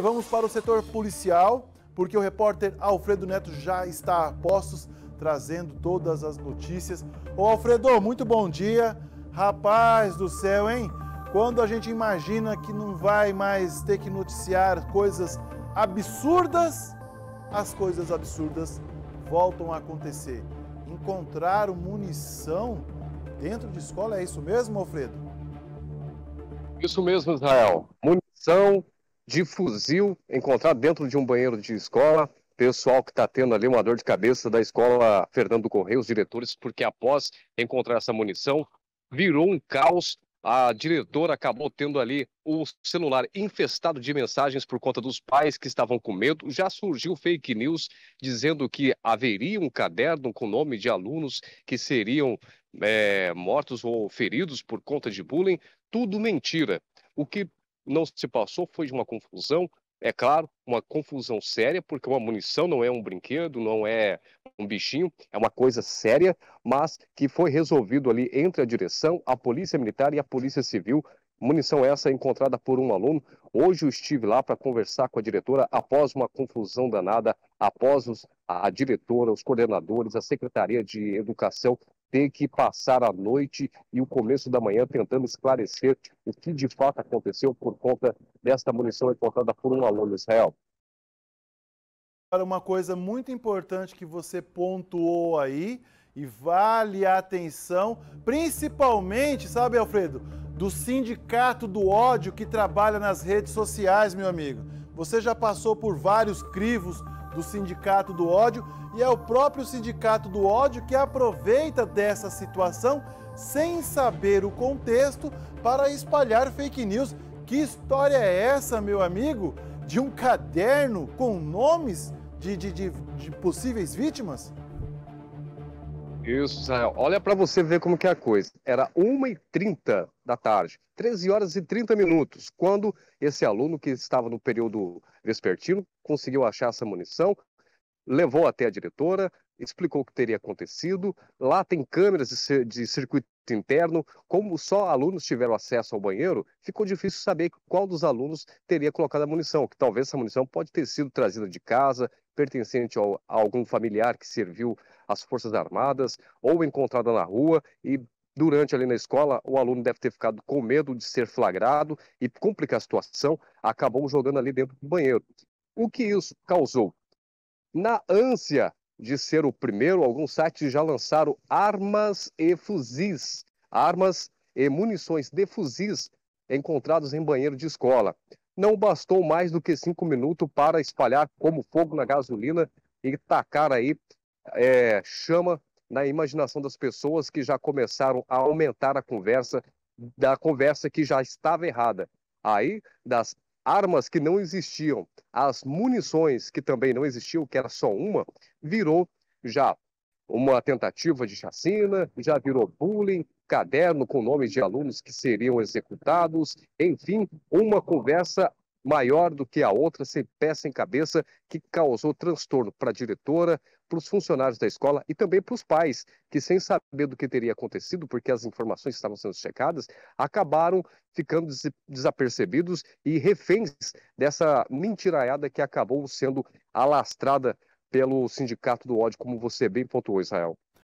vamos para o setor policial, porque o repórter Alfredo Neto já está a postos trazendo todas as notícias. Ô Alfredo, muito bom dia. Rapaz do céu, hein? Quando a gente imagina que não vai mais ter que noticiar coisas absurdas, as coisas absurdas voltam a acontecer. Encontraram munição dentro de escola, é isso mesmo, Alfredo? Isso mesmo, Israel. Munição de fuzil encontrado dentro de um banheiro de escola. Pessoal que está tendo ali uma dor de cabeça da escola Fernando Correia, os diretores, porque após encontrar essa munição, virou um caos. A diretora acabou tendo ali o celular infestado de mensagens por conta dos pais que estavam com medo. Já surgiu fake news dizendo que haveria um caderno com nome de alunos que seriam é, mortos ou feridos por conta de bullying. Tudo mentira. O que não se passou foi de uma confusão, é claro, uma confusão séria, porque uma munição não é um brinquedo, não é um bichinho, é uma coisa séria, mas que foi resolvido ali entre a direção, a Polícia Militar e a Polícia Civil. Munição essa encontrada por um aluno. Hoje eu estive lá para conversar com a diretora após uma confusão danada, após os, a diretora, os coordenadores, a Secretaria de Educação ter que passar a noite e o começo da manhã tentando esclarecer o que de fato aconteceu por conta desta munição importada por um aluno Israel. Uma coisa muito importante que você pontuou aí e vale a atenção, principalmente, sabe, Alfredo, do sindicato do ódio que trabalha nas redes sociais, meu amigo. Você já passou por vários crivos do Sindicato do Ódio, e é o próprio Sindicato do Ódio que aproveita dessa situação sem saber o contexto para espalhar fake news. Que história é essa, meu amigo? De um caderno com nomes de, de, de, de possíveis vítimas? Isso, Israel. Olha para você ver como que é a coisa. Era 1h30 da tarde, 13 horas e 30 minutos, quando esse aluno que estava no período vespertino conseguiu achar essa munição, levou até a diretora, explicou o que teria acontecido. Lá tem câmeras de circuito interno. Como só alunos tiveram acesso ao banheiro, ficou difícil saber qual dos alunos teria colocado a munição, que talvez essa munição pode ter sido trazida de casa, pertencente ao, a algum familiar que serviu às Forças Armadas ou encontrada na rua e durante ali na escola, o aluno deve ter ficado com medo de ser flagrado e complica a situação, acabou jogando ali dentro do banheiro. O que isso causou? Na ânsia de ser o primeiro, alguns sites já lançaram armas e fuzis, armas e munições de fuzis encontrados em banheiro de escola não bastou mais do que cinco minutos para espalhar como fogo na gasolina e tacar aí é, chama na imaginação das pessoas que já começaram a aumentar a conversa da conversa que já estava errada. Aí, das armas que não existiam, as munições que também não existiam, que era só uma, virou já uma tentativa de chacina, já virou bullying, caderno com nomes de alunos que seriam executados, enfim, uma conversa maior do que a outra, sem peça em cabeça, que causou transtorno para a diretora, para os funcionários da escola e também para os pais, que sem saber do que teria acontecido, porque as informações estavam sendo checadas, acabaram ficando desapercebidos e reféns dessa mentiraiada que acabou sendo alastrada pelo Sindicato do Ódio, como você bem pontuou, Israel.